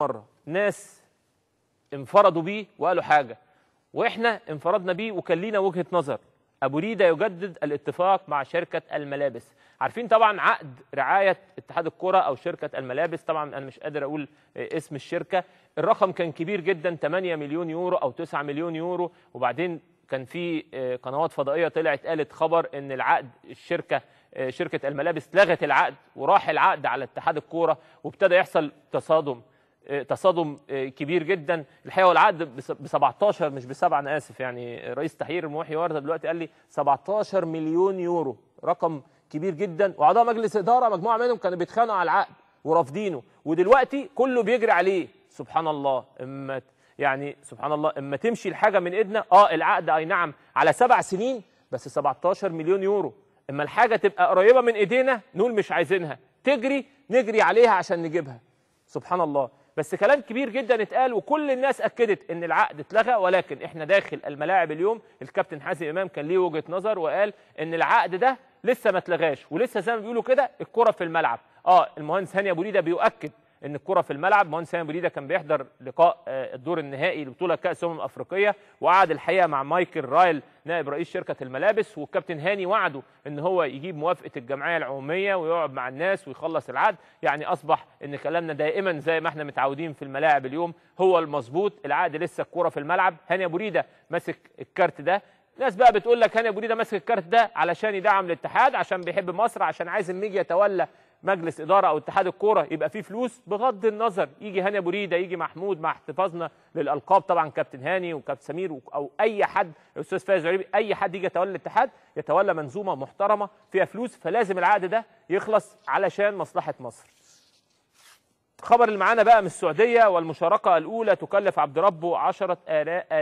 مرة ناس انفردوا بيه وقالوا حاجة وإحنا انفردنا بيه وكان لينا وجهة نظر أبو ريدة يجدد الاتفاق مع شركة الملابس عارفين طبعا عقد رعاية اتحاد الكرة أو شركة الملابس طبعا أنا مش قادر أقول اسم الشركة الرقم كان كبير جدا 8 مليون يورو أو 9 مليون يورو وبعدين كان في آه، قنوات فضائية طلعت قالت خبر إن العقد الشركة آه، شركة الملابس لغت العقد وراح العقد على اتحاد الكورة وابتدى يحصل تصادم آه، تصادم آه، كبير جدا الحقيقه والعقد ب 17 مش بسبعه انا اسف يعني رئيس تحرير موحي ورده دلوقتي قال لي 17 مليون يورو رقم كبير جدا واعضاء مجلس اداره مجموعه منهم كانوا بيتخانقوا على العقد ورافضينه ودلوقتي كله بيجري عليه سبحان الله اما يعني سبحان الله اما تمشي الحاجه من ايدنا اه العقد اي نعم على سبع سنين بس 17 مليون يورو اما الحاجه تبقى قريبه من ايدينا نقول مش عايزينها تجري نجري عليها عشان نجيبها سبحان الله بس كلام كبير جدا اتقال وكل الناس اكدت ان العقد اتلغى ولكن احنا داخل الملاعب اليوم الكابتن حازم امام كان ليه وجهه نظر وقال ان العقد ده لسه ما اتلغاش ولسه زي ما بيقولوا كده الكره في الملعب اه المهندس هاني ابو ريده بيؤكد ان الكره في الملعب مهندس سامي بريده كان بيحضر لقاء آه، الدور النهائي لبطوله كاس امم افريقيه وقعد الحقيقه مع مايكل رايل نائب رئيس شركه الملابس والكابتن هاني وعده ان هو يجيب موافقه الجمعيه العموميه ويقعد مع الناس ويخلص العقد يعني اصبح ان كلامنا دائما زي ما احنا متعودين في الملاعب اليوم هو المظبوط العقد لسه الكره في الملعب هاني ابو ريده ماسك الكارت ده ناس بقى بتقول لك هاني ابو ريده ماسك الكارت ده علشان يدعم الاتحاد عشان بيحب مصر عشان عايز الميديا يتولى مجلس اداره او اتحاد الكوره يبقى فيه فلوس بغض النظر يجي هاني ابو ريده يجي محمود مع احتفاظنا للالقاب طبعا كابتن هاني وكابتن سمير او اي حد الاستاذ فايز عريبي اي حد يجي يتولى الاتحاد يتولى منظومه محترمه فيها فلوس فلازم العقد ده يخلص علشان مصلحه مصر. الخبر اللي معانا بقى من السعوديه والمشاركه الاولى تكلف عبد ربه 10000